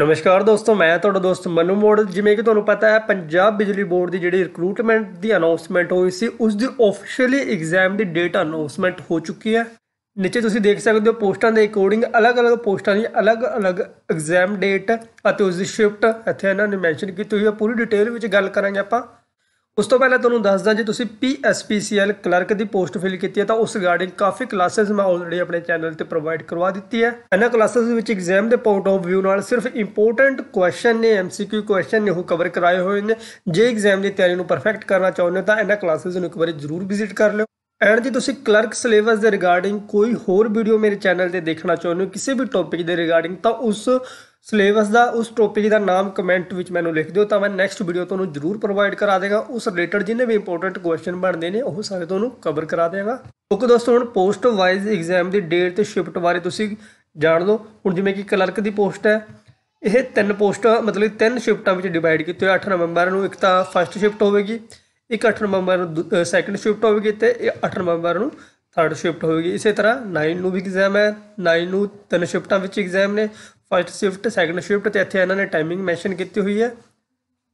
ਨਮਸਕਾਰ ਦੋਸਤੋ ਮੈਂ ਤੁਹਾਡਾ ਦੋਸਤ ਮਨੂ ਮੋੜ ਜਿਵੇਂ ਕਿ ਤੁਹਾਨੂੰ ਪਤਾ ਹੈ ਪੰਜਾਬ ਬਿਜਲੀ ਬੋਰਡ ਦੀ ਜਿਹੜੀ ਰਿਕਰੂਟਮੈਂਟ ਦੀ ਅਨਾਉਂਸਮੈਂਟ ਹੋਈ ਸੀ ਉਸ ਦੀ ਆਫੀਸ਼ੀਅਲੀ ਐਗਜ਼ਾਮ ਦੀ ਡੇਟ ਅਨਾਉਂਸਮੈਂਟ ਹੋ ਚੁੱਕੀ ਹੈ ਨੀਚੇ ਤੁਸੀਂ ਦੇਖ ਸਕਦੇ ਹੋ ਪੋਸਟਾਂ ਦੇ ਅਕੋਰਡਿੰਗ ਅਲੱਗ-ਅਲੱਗ ਪੋਸਟਾਂ ਦੀ ਅਲੱਗ-ਅਲੱਗ ਐਗਜ਼ਾਮ ਡੇਟ ਅਤੇ ਉਸ ਦੀ ਸ਼ਿਫਟ ਇੱਥੇ ਇਹਨਾਂ ਨੇ ਮੈਂਸ਼ਨ ਕੀਤੀ ਹੋਈ ਹੈ ਪੂਰੀ ਡਿਟੇਲ ਵਿੱਚ ਗੱਲ ਕਰਾਂਗੇ ਆਪਾਂ ਉਸ ਤੋਂ ਪਹਿਲਾਂ ਤੁਹਾਨੂੰ ਦੱਸਦਾ ਜੇ ਤੁਸੀਂ ਪੀਐਸਪੀਸੀਐਲ ਕਲਰਕ ਦੀ ਪੋਸਟ ਫਿਲ ਕੀਤੀ ਹੈ ਤਾਂ ਉਸ ਰਿਗਾਰਡਿੰਗ ਕਾਫੀ ਕਲਾਸਿਸ ਮੈਂ ਆਲਰੇਡੀ ਆਪਣੇ ਚੈਨਲ ਤੇ ਪ੍ਰੋਵਾਈਡ ਕਰਵਾ ਦਿੱਤੀ ਹੈ ਇਹਨਾਂ ਕਲਾਸਿਸ ਵਿੱਚ ਐਗਜ਼ਾਮ ਦੇ ਪੁਆਇੰਟ ਆਫ ਵਿਊ ਨਾਲ ਸਿਰਫ ਇੰਪੋਰਟੈਂਟ ਕੁਐਸਚਨ ਨੇ ਐਮਸੀਕਿਊ ਕੁਐਸਚਨ ਨੇ ਉਹ ਕਵਰ ਕਰਾਏ ਹੋਏ ਨੇ ਜੇ ਐਗਜ਼ਾਮ ਦੀ ਤਿਆਰੀ ਨੂੰ ਪਰਫੈਕਟ ਕਰਨਾ ਚਾਹੁੰਦੇ ਹੋ ਤਾਂ ਇਹਨਾਂ ਕਲਾਸਿਸ ਨੂੰ ਇੱਕ ਵਾਰੀ ਜ਼ਰੂਰ ਵਿਜ਼ਿਟ ਕਰ ਲਿਓ ਐਂਡ ਜੇ ਤੁਸੀਂ ਕਲਰਕ ਸਿਲੇਬਸ ਦੇ ਰਿਗਾਰਡਿੰਗ ਕੋਈ ਹੋਰ ਵੀਡੀਓ ਮੇਰੇ ਚੈਨਲ ਤੇ ਦੇਖਣਾ ਚਾਹੁੰਦੇ ਹੋ ਕਿਸੇ ਵੀ ਟੌਪਿਕ ਦੇ ਰਿਗਾਰਡਿੰਗ ਤਾਂ ਉਸ ਸਿਲੇਬਸ ਦਾ ਉਸ ਟੌਪਿਕ ਦਾ ਨਾਮ ਕਮੈਂਟ ਵਿੱਚ ਮੈਨੂੰ ਲਿਖ ਦਿਓ ਤਾਂ ਮੈਂ ਨੈਕਸਟ ਵੀਡੀਓ ਤੁਹਾਨੂੰ ਜ਼ਰੂਰ ਪ੍ਰੋਵਾਈਡ ਕਰਾ ਦੇਗਾ ਉਸ ਰਿਲੇਟਡ ਜਿੰਨੇ ਵੀ ਇੰਪੋਰਟੈਂਟ ਕੁਐਸਚਨ ਬਣਦੇ ਨੇ ਉਹ ਸਾਰੇ ਤੁਹਾਨੂੰ ਕਵਰ ਕਰਾ ਦੇਗਾ ਓਕੇ ਦੋਸਤੋ ਹੁਣ ਪੋਸਟ ਵਾਈਜ਼ ਐਗਜ਼ਾਮ ਦੀ ਡੇਟ ਤੇ ਸ਼ਿਫਟ ਬਾਰੇ ਤੁਸੀਂ ਜਾਣ ਲਓ ਹੁਣ ਜਿਵੇਂ ਕਿ ਕਲਰਕ ਦੀ ਪੋਸਟ ਹੈ ਇਹ ਤਿੰਨ ਪੋਸਟ ਮਤਲਬ ਤਿੰਨ ਸ਼ਿਫਟਾਂ ਵਿੱਚ ਡਿਵਾਈਡ ਕੀਤੀ ਹੋਈ 8 ਨਵੰਬਰ ਨੂੰ ਇੱਕ ਤਾਂ ਫਰਸਟ ਸ਼ਿਫਟ ਹੋਵੇਗੀ ਇੱਕ 8 ਨਵੰਬਰ ਨੂੰ ਸੈਕੰਡ ਸ਼ਿਫਟ ਹੋਵੇਗੀ ਤੇ 8 ਨਵੰਬਰ ਨੂੰ ਥਰਡ ਸ਼ਿਫਟ ਹੋਵੇਗੀ ਇਸੇ ਤਰ੍ਹਾਂ 9 ਨੂੰ ਵੀ ਐਗਜ਼ਾਮ ਹੈ 9 ਨੂੰ ਤਿੰਨ ਸ਼ਿਫਟਾਂ ਵਿੱਚ ਐਗਜ਼ਾਮ ਨੇ ਫਸਟ ਸ਼ਿਫਟ ਸੈਕੰਡ ਸ਼ਿਫਟ ਤੇ ਇੱਥੇ ਇਹਨਾਂ ਨੇ ਟਾਈਮਿੰਗ ਮੈਂਸ਼ਨ ਕੀਤੀ ਹੋਈ ਹੈ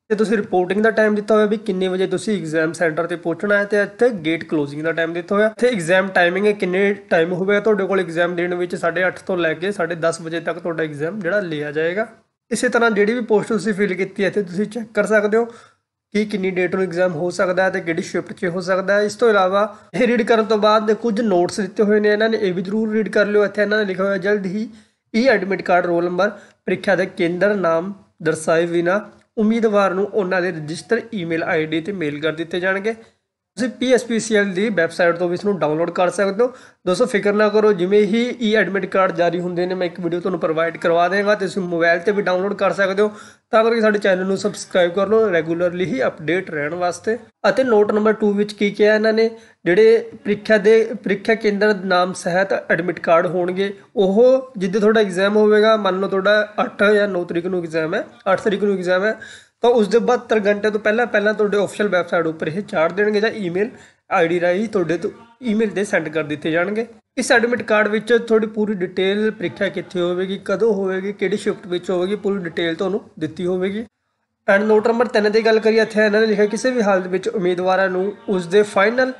ਤੇ ਤੁਸੀਂ ਰਿਪੋਰਟਿੰਗ ਦਾ ਟਾਈਮ ਦਿੱਤਾ ਹੋਇਆ ਵੀ ਕਿੰਨੇ ਵਜੇ ਤੁਸੀਂ ਐਗਜ਼ਾਮ ਸੈਂਟਰ ਤੇ ਪਹੁੰਚਣਾ ਹੈ ਤੇ ਇੱਥੇ ਗੇਟ ਕਲੋਜ਼ਿੰਗ ਦਾ ਟਾਈਮ ਦਿੱਤਾ ਹੋਇਆ ਇੱਥੇ ਐਗਜ਼ਾਮ ਟਾਈਮਿੰਗ ਹੈ ਕਿੰਨੇ ਟਾਈਮ ਹੋਵੇਗਾ ਤੁਹਾਡੇ ਕੋਲ ਐਗਜ਼ਾਮ ਦੇਣ ਵਿੱਚ 8:30 ਤੋਂ ਲੈ ਕੇ 10:30 ਵਜੇ ਤੱਕ ਤੁਹਾਡਾ ਐਗਜ਼ਾਮ ਜਿਹੜਾ ਲਿਆ ਜਾਏਗਾ ਇਸੇ ਤਰ੍ਹਾਂ ਜਿਹੜੀ ਵੀ ਪੋਸਟ ਤੁਸੀਂ ਫਿਲ ਕੀਤੀ ਹੈ ਇੱਥੇ ਤੁਸੀਂ ਚੈੱਕ ਕਰ ਸਕਦੇ ਹੋ ਕਿ ਕਿੰਨੀ ਡੇਟ ਨੂੰ ਐਗਜ਼ਾਮ ਹੋ ਸਕਦਾ ਹੈ ਤੇ ਕਿਹੜੀ ਸ਼ਿਫਟ 'ਚ ਹੋ ਸਕਦਾ ਹੈ ਇਸ ਤੋਂ ਇਲਾਵਾ ਇਹ ਰੀਡ ਕਰਨ ਤੋਂ ਬਾਅਦ ਕੁਝ ਨੋਟਸ ਦਿੱਤੇ ਹੋਏ ਨੇ ਇਹਨਾਂ ਨੇ ਇਹ ਵੀ ਜ਼ਰੂਰ ਰੀਡ ਕਰ ਲਿਓ ਇੱਥੇ ਇਹਨਾਂ ਨੇ ਲਿਖਿਆ ਹੋਇਆ ਜਲਦ ਹੀ e admit card roll number ਪ੍ਰੀਖਿਆ ਦੇ ਕੇਂਦਰ ਨਾਮ ਦਰਸਾਏ ਬਿਨਾ ਉਮੀਦਵਾਰ ਨੂੰ ਉਹਨਾਂ ਦੇ ਰਜਿਸਟਰ ਈਮੇਲ ਆਈਡੀ ਤੇ ਮੇਲ ਕਰ ਦਿੱਤੇ ਜਾਣਗੇ ਤੁਸੀਂ PSPCL ਦੀ ਵੈਬਸਾਈਟ ਤੋਂ ਵੀ ਇਸ ਨੂੰ ਡਾਊਨਲੋਡ ਕਰ ਸਕਦੇ ਹੋ ਦੋਸਤੋ ਫਿਕਰ ਨਾ ਕਰੋ ਜਿਵੇਂ ਹੀ ਈ ਐਡਮਿਟ ਕਾਰਡ ਜਾਰੀ ਹੁੰਦੇ ਨੇ ਮੈਂ ਇੱਕ ਵੀਡੀਓ ਤੁਹਾਨੂੰ ਪ੍ਰੋਵਾਈਡ ਕਰਵਾ ਦੇਵਾਂਗਾ ਤੇ ਤੁਸੀਂ ਮੋਬਾਈਲ ਤੇ ਵੀ ਡਾਊਨਲੋਡ ਕਰ ਸਕਦੇ ਹੋ ਤਾਂ ਕਰਕੇ ਸਾਡੇ ਚੈਨਲ ਨੂੰ ਸਬਸਕ੍ਰਾਈਬ ਕਰ ਲਓ ਰੈਗੂਲਰਲੀ ਹੀ ਅਪਡੇਟ ਰਹਿਣ ਵਾਸਤੇ ਅਤੇ ਨੋਟ ਨੰਬਰ 2 ਵਿੱਚ ਕੀ ਕਿਹਾ ਇਹਨਾਂ ਨੇ ਜਿਹੜੇ ਪ੍ਰੀਖਿਆ ਦੇ ਪ੍ਰੀਖਿਆ ਕੇਂਦਰ ਨਾਮ ਸਹਿਤ ਐਡਮਿਟ ਕਾਰਡ ਹੋਣਗੇ ਉਹ ਜਿੱਦੇ ਤੁਹਾਡਾ ਐਗਜ਼ਾਮ ਹੋਵੇਗਾ ਮੰਨ ਲਓ ਤੁਹਾਡਾ 8 ਜਾਂ 9 ਤਰੀਕ ਨੂੰ ਐਗਜ਼ਾਮ ਹੈ 8 ਤਰੀਕ ਨੂੰ ਐਗਜ਼ਾਮ ਹੈ ਤਾਂ ਉਸ ਦੇ ਬਾਅਦ 3 ਘੰਟੇ ਤੋਂ ਪਹਿਲਾਂ ਪਹਿਲਾਂ ਤੁਹਾਡੇ ਆਫੀਸ਼ੀਅਲ ਵੈਬਸਾਈਟ ਉੱਪਰ ਇਹ ਚਾੜ ਦੇਣਗੇ ਜਾਂ ਈਮੇਲ ਆਈਡੀ ਰਾਹੀਂ ਤੁਹਾਡੇ ਤੋਂ ਈਮੇਲ ਦੇ ਸੈਂਡ ਕਰ ਦਿੱਤੇ ਜਾਣਗੇ ਇਸ ਐਡਮਿਟ ਕਾਰਡ ਵਿੱਚ ਤੁਹਾਡੀ ਪੂਰੀ ਡਿਟੇਲ ਪ੍ਰੀਖਿਆ ਕਿੱਥੇ ਹੋਵੇਗੀ ਕਦੋਂ ਹੋਵੇਗੀ ਕਿਹੜੀ ਸ਼ਿਫਟ ਵਿੱਚ ਹੋਵੇਗੀ ਪੂਰੀ ਡਿਟੇਲ ਤੁਹਾਨੂੰ ਦਿੱਤੀ ਹੋਵੇਗੀ ਐਂਡ ਨੋਟ ਨੰਬਰ 3 ਦੀ ਗੱਲ ਕਰੀਏ ਇੱਥੇ ਇਹਨਾਂ ਨੇ ਲਿਖਿਆ ਕਿਸੇ ਵੀ ਹਾਲਤ ਵਿੱਚ ਉਮੀਦਵਾਰਾਂ ਨੂੰ ਉਸ ਦੇ final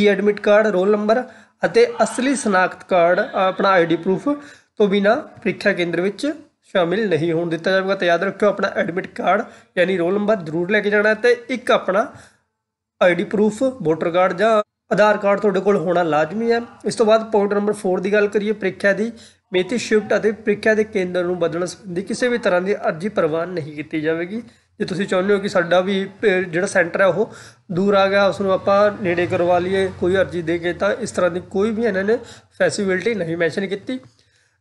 e admit card roll number ਅਤੇ ਅਸਲੀ ਸਨਾਖਤ ਕਾਰਡ ਆਪਣਾ ਆਈਡੀ ਪ੍ਰੂਫ ਤੋਂ ਬਿਨਾ ਪ੍ਰੀਖਿਆ ਕੇਂਦਰ ਵਿੱਚ ਸ਼ਾਮਿਲ ਨਹੀਂ ਹੋਣ ਦਿੱਤਾ ਜਾਵੇਗਾ ਤੇ ਯਾਦ ਰੱਖਿਓ ਆਪਣਾ ਐਡਮਿਟ ਕਾਰਡ ਯਾਨੀ ਰੋਲ ਨੰਬਰ ਜ਼ਰੂਰ ਲੈ ਕੇ ਜਾਣਾ ਤੇ ਇੱਕ ਆਪਣਾ ਆਈਡੀ ਪ੍ਰੂਫ ਵੋਟਰ ਕਾਰਡ ਜਾਂ ਆਧਾਰ ਕਾਰਡ ਤੁਹਾਡੇ ਕੋਲ ਹੋਣਾ ਲਾਜ਼ਮੀ ਹੈ ਇਸ ਤੋਂ ਬਾਅਦ ਪੁਆਇੰਟ ਨੰਬਰ 4 ਦੀ ਗੱਲ ਕਰੀਏ ਪ੍ਰੀਖਿਆ ਦੀ ਮੇਤੀ ਸ਼ਿਫਟ ਅਤੇ ਪ੍ਰੀਖਿਆ ਦੇ ਕੇਂਦਰ ਨੂੰ ਬਦਲਣ ਸੰਬੰਧੀ ਕਿਸੇ ਵੀ ਤਰ੍ਹਾਂ ਦੀ ਅਰਜ਼ੀ ਪ੍ਰਵਾਨ ਨਹੀਂ ਕੀਤੀ ਜਾਵੇਗੀ ਜੇ ਤੁਸੀਂ ਚਾਹੁੰਦੇ ਹੋ ਕਿ ਸਾਡਾ ਵੀ ਜਿਹੜਾ ਸੈਂਟਰ ਹੈ ਉਹ ਦੂਰ ਆ ਗਿਆ ਉਸ ਨੂੰ ਆਪਾਂ ਨੇੜੇ ਕਰਵਾ ਲਈਏ ਕੋਈ ਅਰਜ਼ੀ ਦੇ ਕੇ ਤਾਂ ਇਸ ਤਰ੍ਹਾਂ ਦੀ ਕੋਈ ਵੀ ਇਹਨਾਂ ਨੇ ਫੈਸਿਲਿਟੀ ਨਹੀਂ ਮੈਂਸ਼ਨ ਕੀਤੀ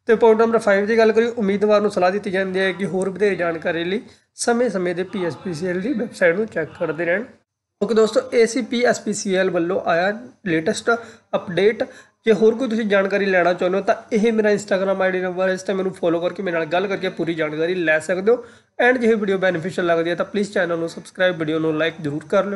ਤੇ ਪੁਆਇੰਟ ਨੰਬਰ 5 ਦੀ ਗੱਲ ਕਰੀ ਉਮੀਦਵਾਰ ਨੂੰ ਸਲਾਹ ਦਿੱਤੀ ਜਾਂਦੀ ਹੈ ਕਿ ਹੋਰ ਵਧੇਰੇ ਜਾਣਕਾਰੀ ਲਈ ਸਮੇਂ-ਸਮੇਂ ਦੇ ਪੀਐਸਪੀਸੀਐਲ ਦੀ ਵੈਬਸਾਈਟ ਨੂੰ ਚੈੱਕ ਕਰਦੇ ਰਹਿਣ ਓਕੇ ਦੋਸਤੋ ਏਸੀਪੀਐਸਪੀਸੀਐਲ ਵੱਲੋਂ ਆਇਆ ਲੇਟੈਸਟ ਅਪਡੇਟ ਜੇ ਹੋਰ ਕੋਈ ਤੁਸੀਂ ਜਾਣਕਾਰੀ ਲੈਣਾ ਚਾਹੁੰਦੇ ਹੋ ਤਾਂ ਇਹ ਮੇਰਾ ਇੰਸਟਾਗ੍ਰam ਆਈਡੀ ਨੰਬਰ ਹੈ ਇਸ ਤੇ ਮੈਨੂੰ ਫੋਲੋ ਕਰਕੇ ਮੇਰੇ ਨਾਲ ਗੱਲ ਕਰਕੇ ਪੂਰੀ ਜਾਣਕਾਰੀ ਲੈ ਸਕਦੇ ਹੋ ਐਂਡ ਜੇ ਇਹ ਵੀਡੀਓ ਬੈਨੀਫੀਸ਼ੀਅਲ ਲੱਗਦੀ ਹੈ ਤਾਂ ਪਲੀਜ਼ ਚੈਨਲ ਨੂੰ ਸਬਸਕ੍ਰਾਈਬ ਵੀਡੀਓ ਨੂੰ ਲਾਈਕ ਜ਼ਰੂਰ ਕਰ ਲਿਓ